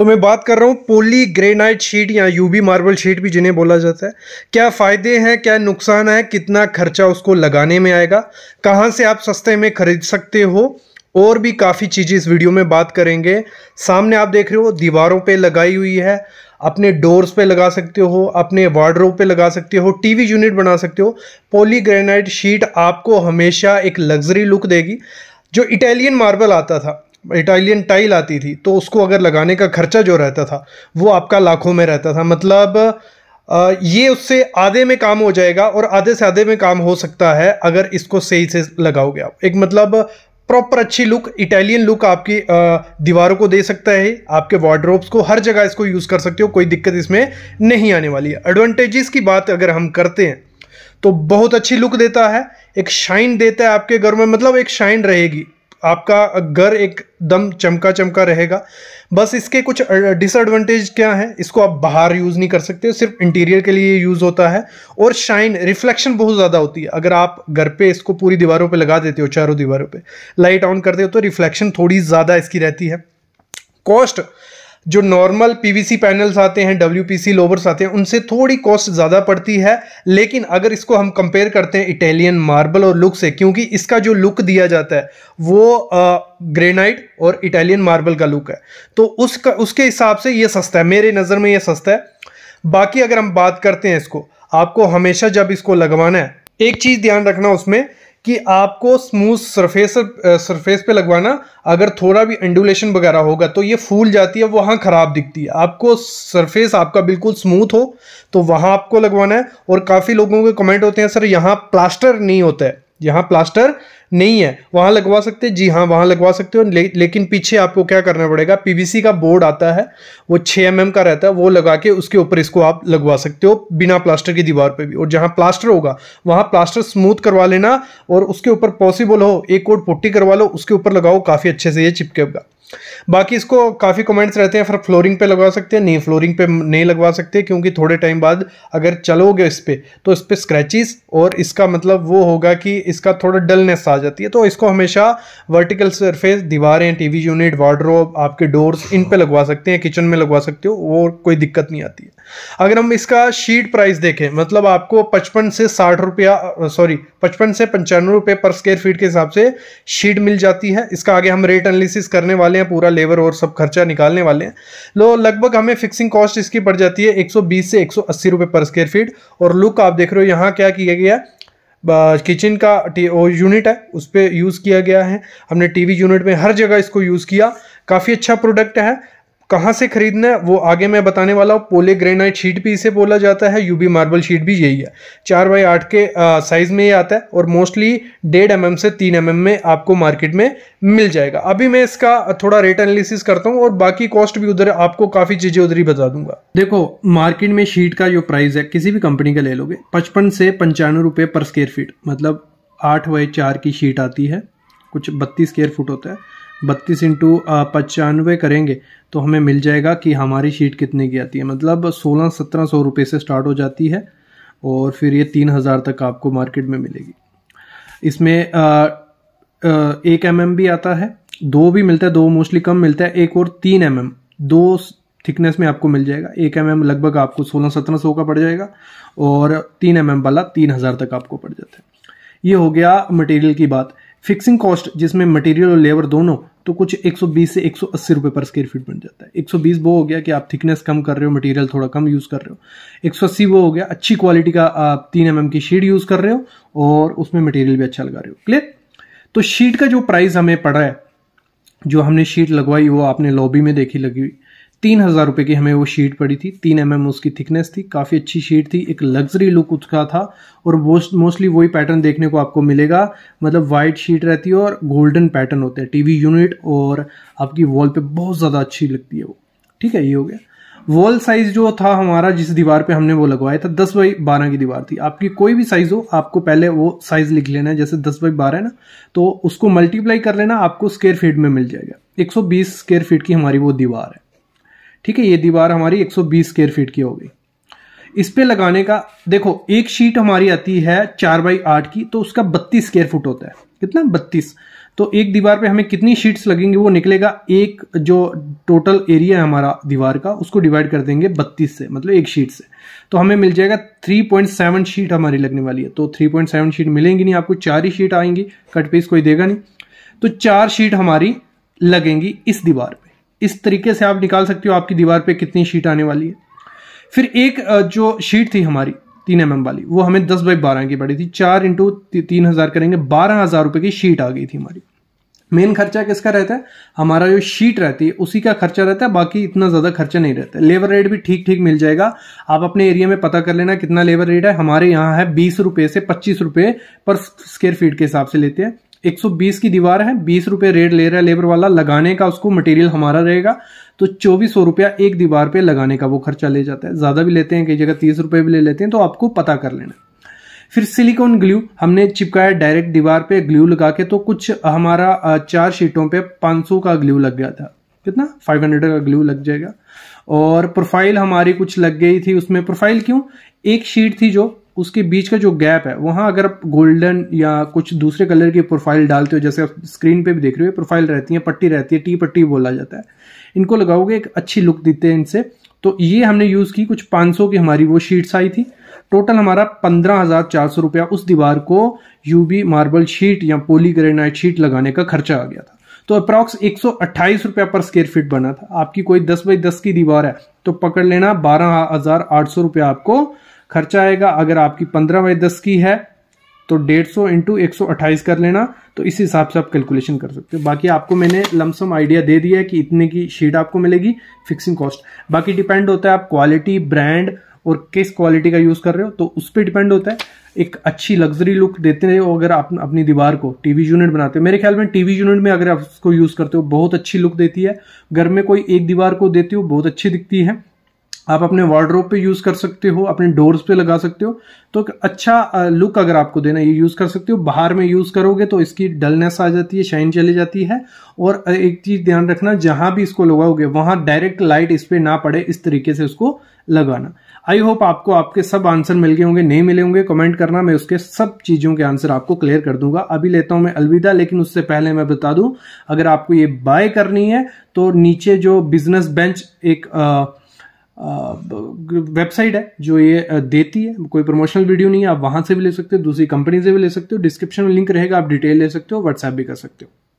तो मैं बात कर रहा हूँ पोली ग्रेनाइट शीट या यूबी मार्बल शीट भी जिन्हें बोला जाता है क्या फ़ायदे हैं क्या नुकसान है कितना खर्चा उसको लगाने में आएगा कहाँ से आप सस्ते में खरीद सकते हो और भी काफ़ी चीज़ें इस वीडियो में बात करेंगे सामने आप देख रहे हो दीवारों पे लगाई हुई है अपने डोर्स पे लगा सकते हो अपने वार्डरोब पे लगा सकते हो टीवी यूनिट बना सकते हो पोली ग्रेनाइट शीट आपको हमेशा एक लग्जरी लुक देगी जो इटालियन मार्बल आता था इटालियन टाइल आती थी तो उसको अगर लगाने का खर्चा जो रहता था वो आपका लाखों में रहता था मतलब ये उससे आधे में काम हो जाएगा और आधे से आधे में काम हो सकता है अगर इसको सही से लगाओगे आप एक मतलब प्रॉपर अच्छी लुक इटालियन लुक आपकी दीवारों को दे सकता है आपके वार्ड्रोब्स को हर जगह इसको यूज़ कर सकते हो कोई दिक्कत इसमें नहीं आने वाली है एडवांटेजेस की बात अगर हम करते हैं तो बहुत अच्छी लुक देता है एक शाइन देता है आपके घर में मतलब एक शाइन रहेगी आपका घर एकदम चमका चमका रहेगा बस इसके कुछ डिसएडवांटेज क्या हैं इसको आप बाहर यूज़ नहीं कर सकते सिर्फ इंटीरियर के लिए यूज़ होता है और शाइन रिफ्लेक्शन बहुत ज़्यादा होती है अगर आप घर पे इसको पूरी दीवारों पे लगा देते हो चारों दीवारों पे लाइट ऑन करते हो तो रिफ्लेक्शन थोड़ी ज़्यादा इसकी रहती है कॉस्ट जो नॉर्मल पीवीसी पैनल्स आते हैं डब्ल्यूपीसी लोवर्स आते हैं उनसे थोड़ी कॉस्ट ज़्यादा पड़ती है लेकिन अगर इसको हम कंपेयर करते हैं इटालियन मार्बल और लुक से क्योंकि इसका जो लुक दिया जाता है वो ग्रेनाइट और इटालियन मार्बल का लुक है तो उसका उसके हिसाब से ये सस्ता है मेरे नज़र में ये सस्ता है बाकी अगर हम बात करते हैं इसको आपको हमेशा जब इसको लगवाना है एक चीज़ ध्यान रखना उसमें कि आपको स्मूथ सरफेस सरफेस पे लगवाना अगर थोड़ा भी एंडुलेशन वगैरह होगा तो ये फूल जाती है वहाँ ख़राब दिखती है आपको सरफेस आपका बिल्कुल स्मूथ हो तो वहाँ आपको लगवाना है और काफ़ी लोगों के कमेंट होते हैं सर यहाँ प्लास्टर नहीं होता है यहाँ प्लास्टर नहीं है वहाँ लगवा सकते हैं जी हाँ वहाँ लगवा सकते हो ले, लेकिन पीछे आपको क्या करना पड़ेगा पीवीसी का बोर्ड आता है वो छः एम mm का रहता है वो लगा के उसके ऊपर इसको आप लगवा सकते हो बिना प्लास्टर की दीवार पर भी और जहाँ प्लास्टर होगा वहाँ प्लास्टर स्मूथ करवा लेना और उसके ऊपर पॉसिबल हो एक कोट पुट्टी करवा लो उसके ऊपर लगाओ काफ़ी अच्छे से ये चिपकेगा बाकी इसको काफ़ी कमेंट्स रहते हैं फिर फ्लोरिंग पे लगवा सकते हैं नहीं फ्लोरिंग पे नहीं लगवा सकते क्योंकि थोड़े टाइम बाद अगर चलोगे इस पर तो इस पर स्क्रैचेस और इसका मतलब वो होगा कि इसका थोड़ा डलनेस आ जाती है तो इसको हमेशा वर्टिकल सरफेस दीवारें टीवी यूनिट वार्ड्रोब आपके डोर्स इन पर लगवा सकते हैं किचन में लगवा सकते हो वो कोई दिक्कत नहीं आती है अगर हम इसका शीट प्राइस देखें मतलब आपको पचपन से साठ रुपया सॉरी पचपन से पंचानवे रुपये पर स्क्वेयर फीट के हिसाब से शीट मिल जाती है इसका आगे हम रेट एनालिसिस करने वाले हैं पूरा लेबर और सब खर्चा निकालने वाले हैं लो लगभग हमें फिक्सिंग कॉस्ट इसकी पड़ जाती है 120 से 180 रुपए पर स्क्वायर फीट और लुक आप देख रहे हो यहाँ क्या किया गया किचन का यूनिट है उस पर यूज़ किया गया है हमने टीवी यूनिट में हर जगह इसको यूज़ किया काफ़ी अच्छा प्रोडक्ट है कहाँ से खरीदना है वो आगे मैं बताने वाला हूँ पोले ग्रेनाइट शीट भी इसे बोला जाता है यूबी मार्बल शीट भी यही है चार बाई आठ के साइज़ में ये आता है और मोस्टली डेढ़ एम से तीन एम में आपको मार्केट में मिल जाएगा अभी मैं इसका थोड़ा रेट एनालिसिस करता हूँ और बाकी कॉस्ट भी उधर आपको काफ़ी चीज़ें उधर ही बता दूंगा देखो मार्केट में शीट का जो प्राइस है किसी भी कंपनी का ले लोगे पचपन से पंचानवे रुपये पर स्केयर फीट मतलब आठ बाई चार की शीट आती है कुछ बत्तीस स्केयर फुट होता है बत्तीस इंटू पचानवे करेंगे तो हमें मिल जाएगा कि हमारी शीट कितने की आती है मतलब सोलह सत्रह सौ रुपये से स्टार्ट हो जाती है और फिर ये तीन हज़ार तक आपको मार्केट में मिलेगी इसमें आ, आ, एक एम mm भी आता है दो भी मिलता है दो मोस्टली कम मिलता है एक और तीन एम mm, दो थिकनेस में आपको मिल जाएगा एक एम mm लगभग आपको सोलह सत्रह सौ का पड़ जाएगा और तीन एम mm वाला तीन हज़ार तक आपको पड़ जाता है ये हो गया मटेरियल की बात फिक्सिंग कॉस्ट जिसमें मटेरियल और लेबर दोनों तो कुछ 120 से 180 रुपए पर स्क्वायर फीट बन जाता है 120 वो हो गया कि आप थिकनेस कम कर रहे हो मटेरियल थोड़ा कम यूज़ कर रहे हो 180 वो हो गया अच्छी क्वालिटी का आप तीन एम mm की शीट यूज़ कर रहे हो और उसमें मटेरियल भी अच्छा लगा रहे हो क्लियर तो शीट का जो प्राइस हमें पड़ रहा है जो हमने शीट लगवाई वो आपने लॉबी में देखी लगी हुई तीन हज़ार रुपये की हमें वो शीट पड़ी थी तीन एम उसकी थिकनेस थी काफ़ी अच्छी शीट थी एक लग्जरी लुक उसका था और मोस्टली वही पैटर्न देखने को आपको मिलेगा मतलब वाइट शीट रहती है और गोल्डन पैटर्न होते हैं टीवी यूनिट और आपकी वॉल पे बहुत ज़्यादा अच्छी लगती है वो ठीक है ये हो गया वॉल साइज जो था हमारा जिस दीवार पे हमने वो लगवाया था दस बाई बारह की दीवार थी आपकी कोई भी साइज हो आपको पहले वो साइज लिख लेना है जैसे दस बाई बारह है ना तो उसको मल्टीप्लाई कर लेना आपको स्क्वेयर फीट में मिल जाएगा 120 स्क्वेयर फीट की हमारी वो दीवार है ठीक है ये दीवार हमारी 120 स्क्वेयर फीट की हो गई इस पे लगाने का देखो एक शीट हमारी आती है चार बाई आठ की तो उसका बत्तीस स्क्वेयर फुट होता है कितना बत्तीस तो एक दीवार पे हमें कितनी शीट्स लगेंगी वो निकलेगा एक जो टोटल एरिया है हमारा दीवार का उसको डिवाइड कर देंगे बत्तीस से मतलब एक शीट से तो हमें मिल जाएगा थ्री पॉइंट सेवन शीट हमारी लगने वाली है तो थ्री पॉइंट सेवन शीट मिलेंगी नहीं आपको चार ही शीट आएंगी कट पीस कोई देगा नहीं तो चार शीट हमारी लगेंगी इस दीवार पे इस तरीके से आप निकाल सकते हो आपकी दीवार पे कितनी शीट आने वाली है फिर एक जो शीट थी हमारी तीन एम वाली वो हमें दस बाई बारह की पड़ी थी चार इंटू तीन हज़ार करेंगे बारह हज़ार रुपए की शीट आ गई थी हमारी मेन खर्चा किसका रहता है हमारा जो शीट रहती है उसी का खर्चा रहता है बाकी इतना ज़्यादा खर्चा नहीं रहता है लेबर रेट भी ठीक ठीक मिल जाएगा आप अपने एरिया में पता कर लेना कितना लेबर रेट है हमारे यहाँ है बीस रुपए से पच्चीस रुपए पर स्क्वेयर फीट के हिसाब से लेते हैं 120 की दीवार है बीस रुपये रेट ले रहा है लेबर वाला लगाने का उसको मटेरियल हमारा रहेगा तो चौबीस सौ रुपया एक दीवार पे लगाने का वो खर्चा ले जाता है ज़्यादा भी लेते हैं कई जगह तीस रुपये भी ले लेते हैं तो आपको पता कर लेना फिर सिलिकॉन ग्लू हमने चिपकाया डायरेक्ट दीवार पे ग्लू लगा के तो कुछ हमारा चार शीटों पे 500 का ग्लू लग गया था कितना 500 का ग्लू लग जाएगा और प्रोफाइल हमारी कुछ लग गई थी उसमें प्रोफाइल क्यों एक शीट थी जो उसके बीच का जो गैप है वहां अगर आप गोल्डन या कुछ दूसरे कलर की प्रोफाइल डालते हो जैसे आप स्क्रीन पे भी देख रहे हो प्रोफाइल रहती है पट्टी रहती है टी पट्टी बोला जाता है इनको लगाओगे एक अच्छी लुक देते हैं इनसे तो ये हमने यूज़ की कुछ 500 की हमारी वो शीट्स आई थी टोटल हमारा पंद्रह रुपया उस दीवार को यूबी मार्बल शीट या पोलीग्रेनाइट शीट लगाने का खर्चा आ गया था तो अप्रॉक्स एक रुपया पर स्क्वेयर फीट बना था आपकी कोई 10 बाई 10 की दीवार है तो पकड़ लेना बारह रुपया आपको खर्चा आएगा अगर आपकी पंद्रह बाई दस की है तो डेढ़ सौ इंटू एक सौ अट्ठाईस कर लेना तो इस हिसाब से आप कैलकुलेशन कर सकते हो बाकी आपको मैंने लमसम आइडिया दे दिया है कि इतने की शीट आपको मिलेगी फिक्सिंग कॉस्ट बाकी डिपेंड होता है आप क्वालिटी ब्रांड और किस क्वालिटी का यूज़ कर रहे हो तो उस पर डिपेंड होता है एक अच्छी लग्जरी लुक देते हो अगर आप अपनी दीवार को टीवी यूनिट बनाते हो मेरे ख्याल में टीवी यूनिट में अगर आप उसको यूज़ करते हो बहुत अच्छी लुक देती है घर में कोई एक दीवार को देते हो बहुत अच्छी दिखती है आप अपने वार्ड्रोब पे यूज कर सकते हो अपने डोर्स पे लगा सकते हो तो अच्छा लुक अगर आपको देना ये यूज कर सकते हो बाहर में यूज करोगे तो इसकी डलनेस आ जाती है शाइन चली जाती है और एक चीज ध्यान रखना जहां भी इसको लगाओगे वहां डायरेक्ट लाइट इस पर ना पड़े इस तरीके से उसको लगाना आई होप आपको आपके सब आंसर मिल गए होंगे नहीं मिले होंगे कमेंट करना मैं उसके सब चीजों के आंसर आपको क्लियर कर दूंगा अभी लेता हूं मैं अलविदा लेकिन उससे पहले मैं बता दूं अगर आपको ये बाय करनी है तो नीचे जो बिजनेस बेंच एक आ, वेबसाइट है जो ये देती है कोई प्रमोशनल वीडियो नहीं है आप वहां से भी ले सकते हो दूसरी कंपनी से भी ले सकते हो डिस्क्रिप्शन में लिंक रहेगा आप डिटेल ले सकते हो व्हाट्सएप भी कर सकते हो